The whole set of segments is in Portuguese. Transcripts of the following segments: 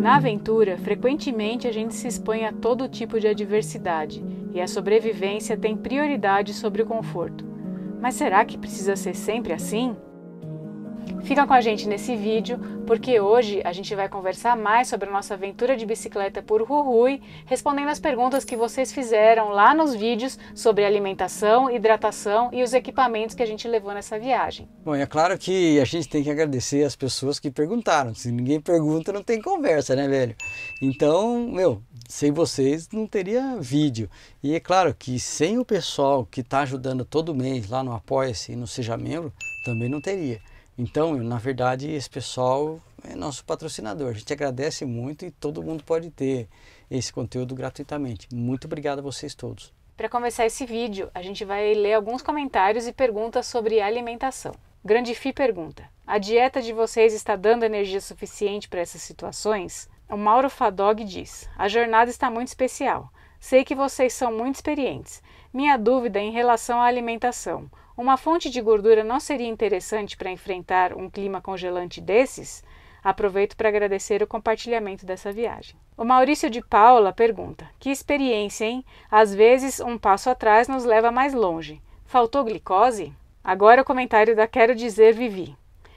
Na aventura, frequentemente a gente se expõe a todo tipo de adversidade e a sobrevivência tem prioridade sobre o conforto. Mas será que precisa ser sempre assim? Fica com a gente nesse vídeo, porque hoje a gente vai conversar mais sobre a nossa aventura de bicicleta por Rurui, respondendo as perguntas que vocês fizeram lá nos vídeos sobre alimentação, hidratação e os equipamentos que a gente levou nessa viagem. Bom, é claro que a gente tem que agradecer as pessoas que perguntaram. Se ninguém pergunta, não tem conversa, né, velho? Então, meu, sem vocês não teria vídeo. E é claro que sem o pessoal que está ajudando todo mês lá no Apoia-se e no Seja Membro, também não teria. Então, na verdade, esse pessoal é nosso patrocinador. A gente agradece muito e todo mundo pode ter esse conteúdo gratuitamente. Muito obrigado a vocês todos. Para começar esse vídeo, a gente vai ler alguns comentários e perguntas sobre alimentação. Grande Fi pergunta: A dieta de vocês está dando energia suficiente para essas situações? O Mauro Fadog diz: A jornada está muito especial. Sei que vocês são muito experientes minha dúvida em relação à alimentação. Uma fonte de gordura não seria interessante para enfrentar um clima congelante desses? Aproveito para agradecer o compartilhamento dessa viagem. O Maurício de Paula pergunta: Que experiência, hein? Às vezes um passo atrás nos leva mais longe. Faltou glicose? Agora o comentário da Quero Dizer Vivi.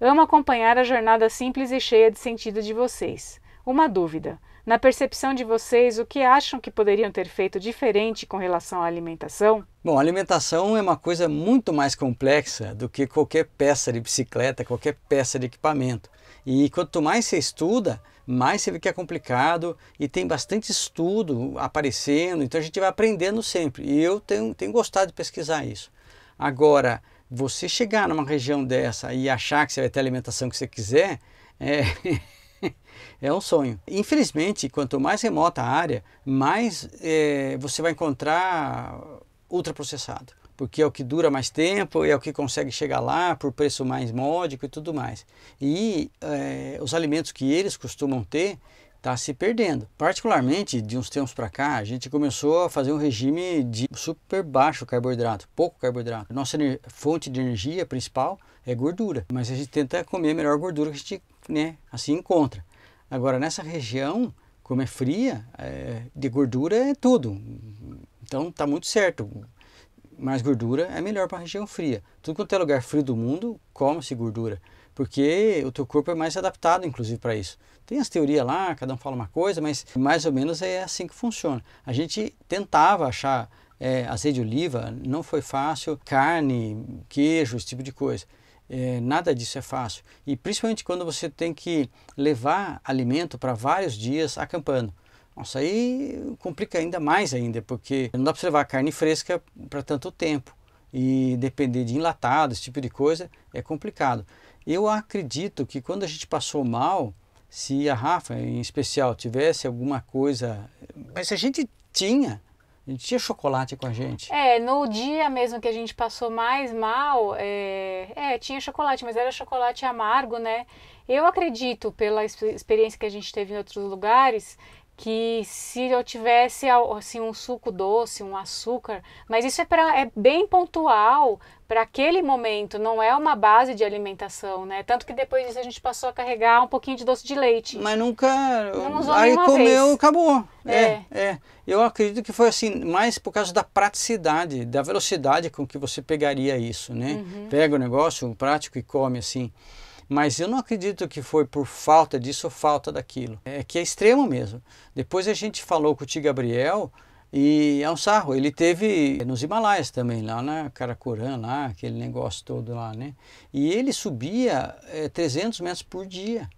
Amo acompanhar a jornada simples e cheia de sentido de vocês. Uma dúvida: na percepção de vocês, o que acham que poderiam ter feito diferente com relação à alimentação? Bom, alimentação é uma coisa muito mais complexa do que qualquer peça de bicicleta, qualquer peça de equipamento. E quanto mais você estuda, mais você vê que é complicado e tem bastante estudo aparecendo, então a gente vai aprendendo sempre. E eu tenho, tenho gostado de pesquisar isso. Agora, você chegar numa região dessa e achar que você vai ter a alimentação que você quiser, é, é um sonho. Infelizmente, quanto mais remota a área, mais é, você vai encontrar ultraprocessado, porque é o que dura mais tempo, é o que consegue chegar lá por preço mais módico e tudo mais. E é, os alimentos que eles costumam ter está se perdendo. Particularmente de uns tempos para cá, a gente começou a fazer um regime de super baixo carboidrato, pouco carboidrato. Nossa fonte de energia principal é gordura, mas a gente tenta comer a melhor gordura que a gente né, assim encontra. Agora, nessa região, como é fria, é, de gordura é tudo. Então, está muito certo. Mais gordura é melhor para a região fria. Tudo quanto é lugar frio do mundo, come-se gordura. Porque o teu corpo é mais adaptado, inclusive, para isso. Tem as teorias lá, cada um fala uma coisa, mas mais ou menos é assim que funciona. A gente tentava achar é, azeite de oliva, não foi fácil, carne, queijo, esse tipo de coisa. É, nada disso é fácil. E principalmente quando você tem que levar alimento para vários dias acampando. Nossa, aí complica ainda mais ainda, porque não dá para levar carne fresca para tanto tempo. E depender de enlatado, esse tipo de coisa, é complicado. Eu acredito que quando a gente passou mal, se a Rafa em especial tivesse alguma coisa, mas a gente tinha, a gente tinha chocolate com a gente. É, no dia mesmo que a gente passou mais mal, é, é tinha chocolate, mas era chocolate amargo, né? Eu acredito, pela experiência que a gente teve em outros lugares, que se eu tivesse assim, um suco doce, um açúcar, mas isso é, pra, é bem pontual para aquele momento, não é uma base de alimentação, né? Tanto que depois disso a gente passou a carregar um pouquinho de doce de leite. Mas nunca. Não usou aí comeu, vez. acabou. É. é. é, Eu acredito que foi assim, mais por causa da praticidade, da velocidade com que você pegaria isso, né? Uhum. Pega o negócio, um prático e come assim. Mas eu não acredito que foi por falta disso ou falta daquilo. É que é extremo mesmo. Depois a gente falou com o Ti Gabriel e é um sarro. Ele teve nos Himalaias também, lá na Karakoram, lá, aquele negócio todo lá, né? E ele subia é, 300 metros por dia.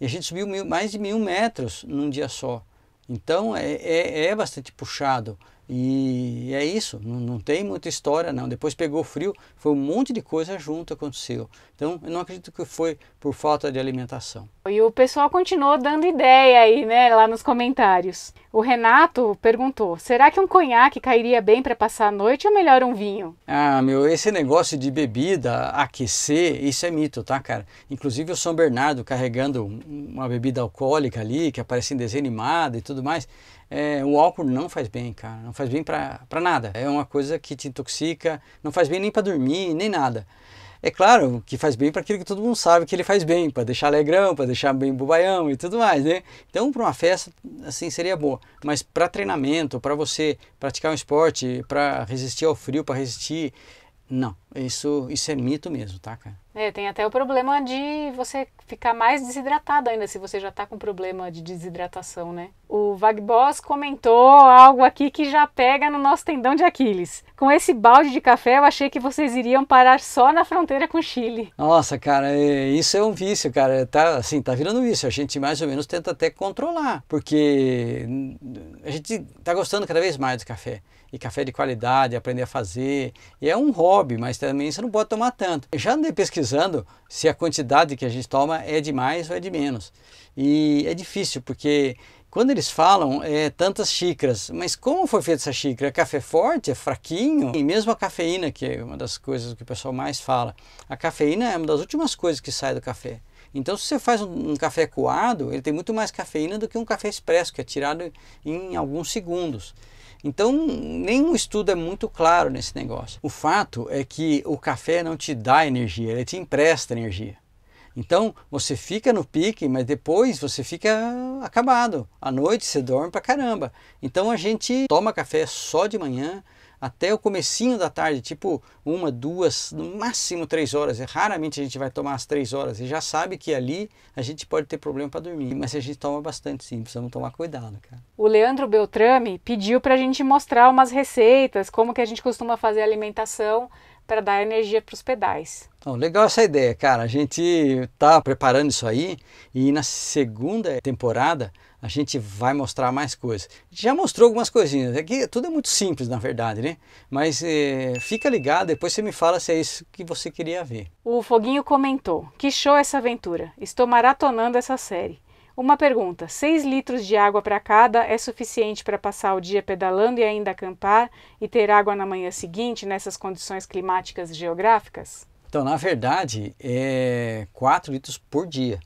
e a gente subiu mil, mais de mil metros num dia só. Então é, é, é bastante puxado. E é isso, não, não, tem muita história não. Depois pegou frio, foi um monte de coisa junto aconteceu. Então, eu não acredito que foi por falta de alimentação. E o pessoal continuou dando ideia aí, né, lá nos comentários. O Renato perguntou: será que um conhaque cairia bem para passar a noite ou melhor um vinho? Ah, meu, esse negócio de bebida, aquecer, isso é mito, tá, cara? Inclusive o São Bernardo carregando uma bebida alcoólica ali, que aparece em desenho animado e tudo mais. É, o álcool não faz bem, cara, não faz bem para nada. É uma coisa que te intoxica, não faz bem nem para dormir, nem nada. É claro que faz bem para aquilo que todo mundo sabe que ele faz bem, para deixar alegrão, para deixar bem bobaião e tudo mais, né? Então, para uma festa, assim seria boa. Mas para treinamento, para você praticar um esporte, para resistir ao frio, para resistir não, isso, isso é mito mesmo, tá, cara? É, tem até o problema de você ficar mais desidratado ainda, se você já tá com problema de desidratação, né? O Vagboss comentou algo aqui que já pega no nosso tendão de Aquiles. Com esse balde de café, eu achei que vocês iriam parar só na fronteira com o Chile. Nossa, cara, é, isso é um vício, cara. Tá, assim, tá virando isso. A gente mais ou menos tenta até controlar, porque a gente tá gostando cada vez mais do café e café de qualidade, aprender a fazer. E é um hobby, mas também você não pode tomar tanto. Eu já andei pesquisando se a quantidade que a gente toma é de mais ou é de menos. E é difícil, porque quando eles falam é tantas xícaras, mas como foi feita essa xícara? É café forte? É fraquinho? E mesmo a cafeína, que é uma das coisas que o pessoal mais fala, a cafeína é uma das últimas coisas que sai do café. Então, se você faz um, um café coado, ele tem muito mais cafeína do que um café expresso, que é tirado em alguns segundos. Então, nenhum estudo é muito claro nesse negócio. O fato é que o café não te dá energia, ele te empresta energia. Então, você fica no pique, mas depois você fica acabado. À noite você dorme pra caramba. Então, a gente toma café só de manhã, até o comecinho da tarde, tipo uma, duas, no máximo três horas. Raramente a gente vai tomar as três horas e já sabe que ali a gente pode ter problema para dormir. Mas a gente toma bastante sim, precisamos tomar cuidado, cara. O Leandro Beltrame pediu para a gente mostrar umas receitas, como que a gente costuma fazer a alimentação para dar energia para os pedais. Então, legal essa ideia, cara. A gente está preparando isso aí e na segunda temporada a gente vai mostrar mais coisas. Já mostrou algumas coisinhas, aqui é tudo é muito simples na verdade, né? Mas é, fica ligado, depois você me fala se é isso que você queria ver. O Foguinho comentou, que show essa aventura, estou maratonando essa série. Uma pergunta: 6 litros de água para cada é suficiente para passar o dia pedalando e ainda acampar e ter água na manhã seguinte nessas condições climáticas e geográficas? Então, na verdade, é 4 litros por dia.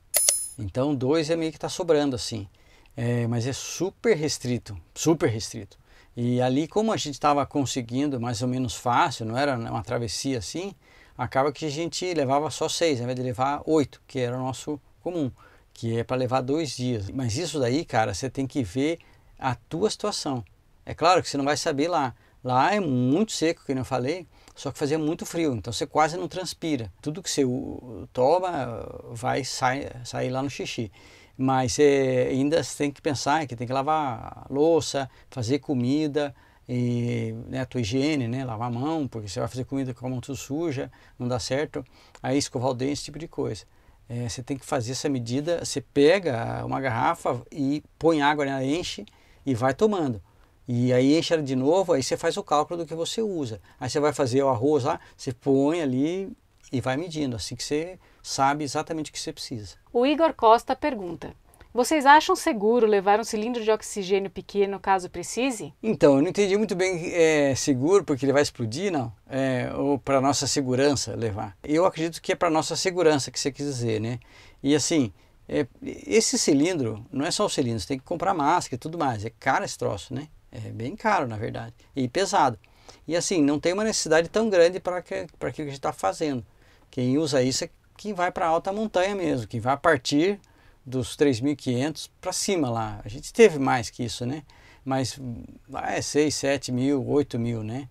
Então, 2 é meio que está sobrando assim. É, mas é super restrito, super restrito. E ali, como a gente estava conseguindo mais ou menos fácil, não era uma travessia assim, acaba que a gente levava só seis, ao invés de levar oito, que era o nosso comum, que é para levar dois dias. Mas isso daí, cara, você tem que ver a tua situação. É claro que você não vai saber lá. Lá é muito seco, que eu falei, só que fazia muito frio, então você quase não transpira. Tudo que você toma vai sair, sair lá no xixi mas é, ainda tem que pensar que tem que lavar louça, fazer comida, e né, a tua higiene, né, lavar a mão, porque você vai fazer comida com a mão tudo suja, não dá certo, aí escovar o dente, esse tipo de coisa. É, você tem que fazer essa medida, você pega uma garrafa e põe água nela, enche e vai tomando. E aí enche ela de novo, aí você faz o cálculo do que você usa. Aí você vai fazer o arroz lá, você põe ali e vai medindo, assim que você sabe exatamente o que você precisa. O Igor Costa pergunta: vocês acham seguro levar um cilindro de oxigênio pequeno caso precise? Então, eu não entendi muito bem é, seguro, porque ele vai explodir, não. É, ou para nossa segurança levar. Eu acredito que é para nossa segurança que você quis dizer, né? E assim, é, esse cilindro, não é só o cilindro, você tem que comprar máscara e tudo mais. É caro esse troço, né? É bem caro, na verdade. E pesado. E assim, não tem uma necessidade tão grande para aquilo que a gente está fazendo. Quem usa isso é quem vai para a alta montanha mesmo, que vai partir dos 3.500 para cima lá. A gente teve mais que isso, né? Mas ah, é 6, 7 mil, 8 mil, né?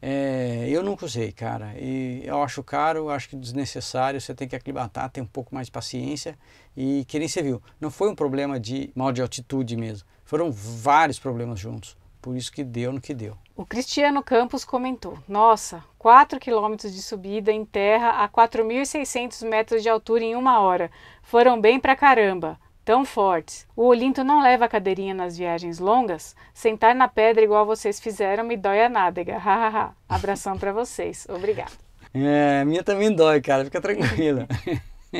É, eu nunca usei, cara. E eu acho caro, eu acho que desnecessário. Você tem que aclimatar, ter um pouco mais de paciência e que nem você viu. Não foi um problema de mal de altitude mesmo. Foram vários problemas juntos. Por isso que deu no que deu. O Cristiano Campos comentou: Nossa, 4 quilômetros de subida em terra a 4.600 metros de altura em uma hora. Foram bem pra caramba tão fortes. O Olinto não leva a cadeirinha nas viagens longas. Sentar na pedra igual vocês fizeram me dói a nádega. Hahaha. Abração para vocês. Obrigado. É, a minha também dói, cara. Fica tranquila.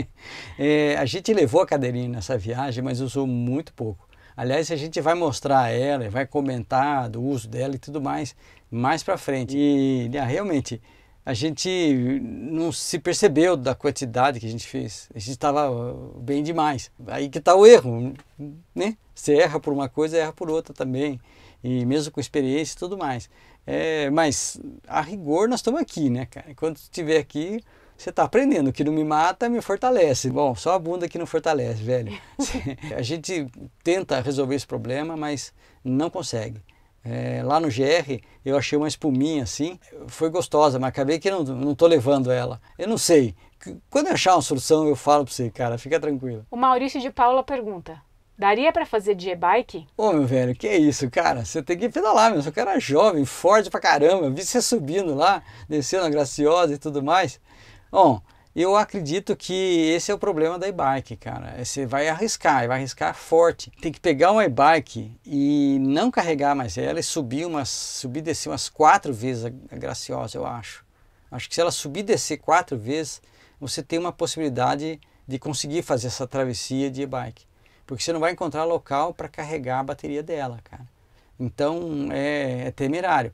é, a gente levou a cadeirinha nessa viagem, mas usou muito pouco. Aliás, a gente vai mostrar ela e vai comentar do uso dela e tudo mais mais para frente. E né, realmente a gente não se percebeu da quantidade que a gente fez. A gente estava bem demais. Aí que está o erro, né? Você erra por uma coisa, erra por outra também. E mesmo com experiência e tudo mais. É, mas a rigor nós estamos aqui, né, cara? Enquanto estiver aqui, você está aprendendo que não me mata, me fortalece. Bom, só a bunda que não fortalece, velho. a gente tenta resolver esse problema, mas não consegue. É, lá no GR eu achei uma espuminha assim, foi gostosa, mas acabei que não, não tô levando ela. Eu não sei. Quando eu achar uma solução, eu falo para você, cara, fica tranquilo. O Maurício de Paula pergunta: Daria para fazer de e-bike? Ô, meu velho, que isso, cara? Você tem que pedalar, meu. Você cara jovem, forte pra caramba. Eu vi você subindo lá, descendo a graciosa e tudo mais. Bom, eu acredito que esse é o problema da e-bike, cara. Você vai arriscar, vai arriscar forte. Tem que pegar uma e-bike e não carregar mais ela e subir umas, subir e descer umas quatro vezes a graciosa, eu acho. Acho que se ela subir e descer quatro vezes, você tem uma possibilidade de conseguir fazer essa travessia de e-bike, porque você não vai encontrar local para carregar a bateria dela, cara. Então é, é temerário.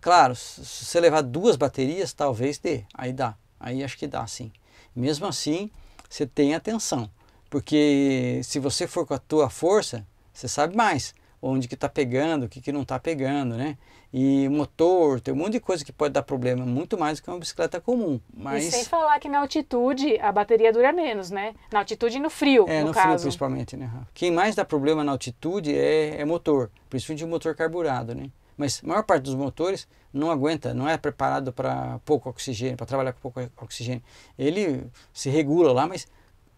Claro, se você levar duas baterias, talvez dê, aí dá Aí acho que dá sim. Mesmo assim, você tem atenção, porque se você for com a tua força, você sabe mais onde que está pegando, o que, que não está pegando, né? E motor, tem um monte de coisa que pode dar problema, muito mais do que uma bicicleta comum. Mas... E sem falar que na altitude a bateria dura menos, né? Na altitude e no frio, é, no, no caso. frio principalmente, né? Quem mais dá problema na altitude é, é motor, principalmente o motor carburado, né? Mas a maior parte dos motores não aguenta, não é preparado para pouco oxigênio, para trabalhar com pouco oxigênio. Ele se regula lá, mas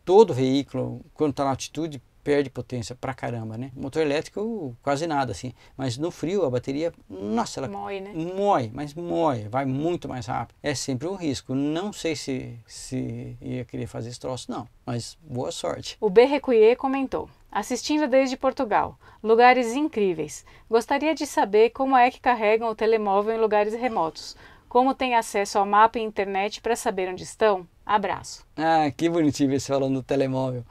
todo veículo, quando está na altitude, perde potência pra caramba, né? Motor elétrico, quase nada, assim. Mas no frio, a bateria, nossa, ela... Moe, né? Moe, mas moe, vai muito mais rápido. É sempre um risco. Não sei se, se ia querer fazer esse troço, não. Mas boa sorte. O B. Recuier comentou assistindo desde Portugal. Lugares incríveis. Gostaria de saber como é que carregam o telemóvel em lugares remotos. Como tem acesso ao mapa e internet para saber onde estão? Abraço. Ah, que bonitinho você falando do telemóvel.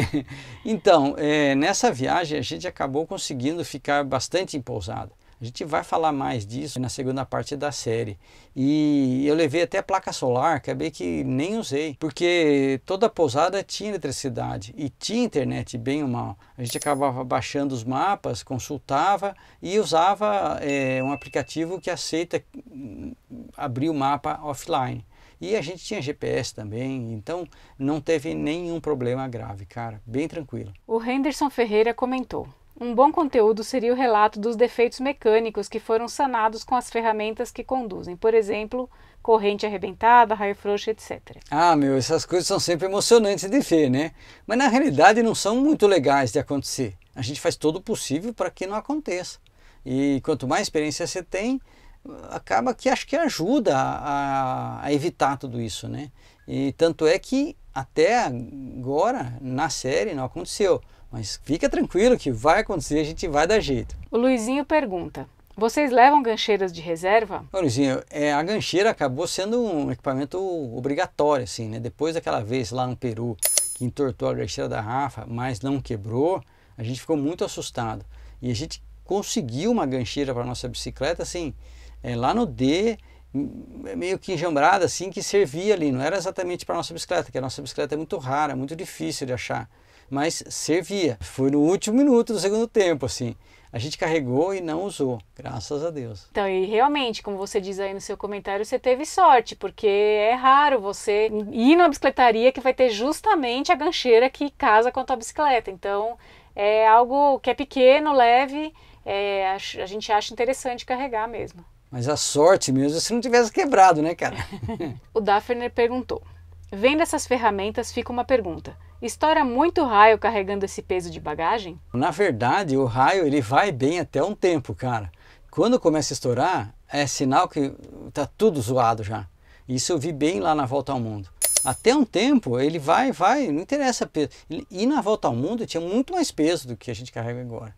então, é, nessa viagem a gente acabou conseguindo ficar bastante em pousada. A gente vai falar mais disso na segunda parte da série. E eu levei até placa solar, acabei que nem usei, porque toda pousada tinha eletricidade e tinha internet, bem ou mal. A gente acabava baixando os mapas, consultava e usava é, um aplicativo que aceita hum, abrir o mapa offline. E a gente tinha GPS também, então não teve nenhum problema grave, cara, bem tranquilo. O Henderson Ferreira comentou. Um bom conteúdo seria o relato dos defeitos mecânicos que foram sanados com as ferramentas que conduzem, por exemplo, corrente arrebentada, raio frouxo, etc. Ah, meu, essas coisas são sempre emocionantes de ver, né? Mas na realidade não são muito legais de acontecer. A gente faz todo o possível para que não aconteça. E quanto mais experiência você tem, acaba que acho que ajuda a, a evitar tudo isso, né? E tanto é que até agora na série não aconteceu. Mas fica tranquilo que vai acontecer, a gente vai dar jeito. O Luizinho pergunta: vocês levam gancheiras de reserva? Ô, Luizinho, é, a gancheira acabou sendo um equipamento obrigatório, assim, né? Depois daquela vez lá no Peru que entortou a gancheira da Rafa, mas não quebrou, a gente ficou muito assustado. E a gente conseguiu uma gancheira para nossa bicicleta, assim, é, lá no D, meio que enjambrada, assim, que servia ali. Não era exatamente para nossa bicicleta, porque a nossa bicicleta é muito rara, muito difícil de achar mas servia. Foi no último minuto do segundo tempo, assim. A gente carregou e não usou, graças a Deus. Então, e realmente, como você diz aí no seu comentário, você teve sorte, porque é raro você ir numa bicicletaria que vai ter justamente a gancheira que casa com a tua bicicleta. Então, é algo que é pequeno, leve, é, a, gente acha interessante carregar mesmo. Mas a sorte mesmo é se não tivesse quebrado, né, cara? o Daphner perguntou: Vendo essas ferramentas, fica uma pergunta. Estoura muito raio carregando esse peso de bagagem? Na verdade, o raio ele vai bem até um tempo, cara. Quando começa a estourar, é sinal que tá tudo zoado já. Isso eu vi bem lá na Volta ao Mundo. Até um tempo ele vai, vai, não interessa peso. E na Volta ao Mundo tinha muito mais peso do que a gente carrega agora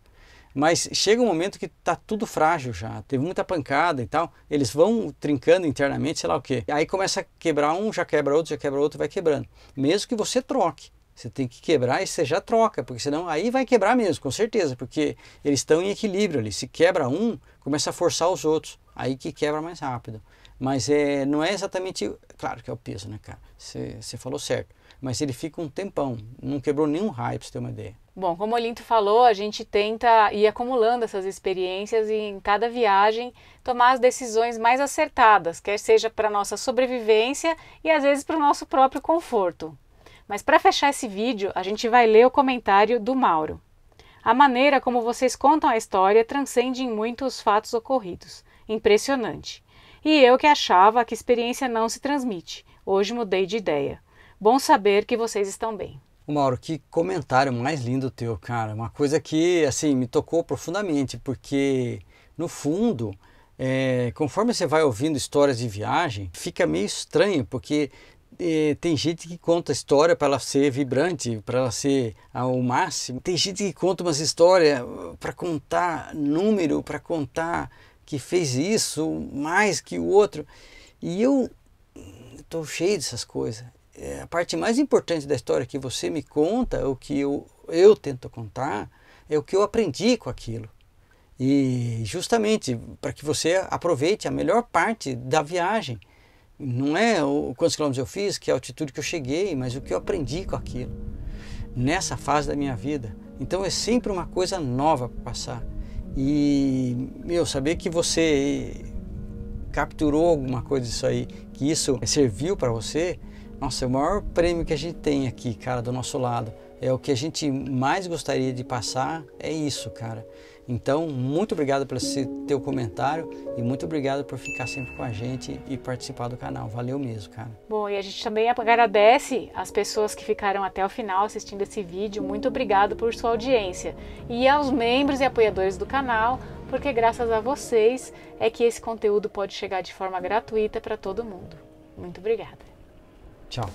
mas chega um momento que tá tudo frágil já, teve muita pancada e tal, eles vão trincando internamente, sei lá o que. Aí começa a quebrar um, já quebra outro, já quebra outro, vai quebrando. Mesmo que você troque. Você tem que quebrar e você já troca, porque senão aí vai quebrar mesmo, com certeza, porque eles estão em equilíbrio ali. Se quebra um, começa a forçar os outros, aí que quebra mais rápido. Mas é, não é exatamente, claro que é o peso, né, cara? Você, você falou certo. Mas ele fica um tempão, não quebrou nenhum raio, pra você ter uma ideia. Bom, como o Olinto falou, a gente tenta ir acumulando essas experiências e em cada viagem tomar as decisões mais acertadas, quer seja para nossa sobrevivência e às vezes para o nosso próprio conforto. Mas para fechar esse vídeo, a gente vai ler o comentário do Mauro. A maneira como vocês contam a história transcende em muito os fatos ocorridos. Impressionante. E eu que achava que experiência não se transmite. Hoje mudei de ideia. Bom saber que vocês estão bem. Mauro, que comentário mais lindo teu, cara. Uma coisa que, assim, me tocou profundamente, porque, no fundo, é, conforme você vai ouvindo histórias de viagem, fica meio estranho, porque tem gente que conta história para ela ser vibrante, para ela ser ao máximo. Tem gente que conta umas histórias uh, para contar número, para contar que fez isso mais que o outro. E eu estou hum, cheio dessas coisas. É, a parte mais importante da história que você me conta, o que eu, eu tento contar, é o que eu aprendi com aquilo. E justamente para que você aproveite a melhor parte da viagem. Não é o quantos quilômetros eu fiz, que é a altitude que eu cheguei, mas o que eu aprendi com aquilo nessa fase da minha vida. Então é sempre uma coisa nova para passar. E meu, saber que você capturou alguma coisa disso aí, que isso serviu para você, nossa, é o maior prêmio que a gente tem aqui, cara, do nosso lado. É o que a gente mais gostaria de passar, é isso, cara. Então, muito obrigado pelo seu, teu comentário e muito obrigado por ficar sempre com a gente e participar do canal. Valeu mesmo, cara. Bom, e a gente também agradece as pessoas que ficaram até o final assistindo esse vídeo. Muito obrigado por sua audiência. E aos membros e apoiadores do canal, porque graças a vocês é que esse conteúdo pode chegar de forma gratuita para todo mundo. Muito obrigada. Tchau.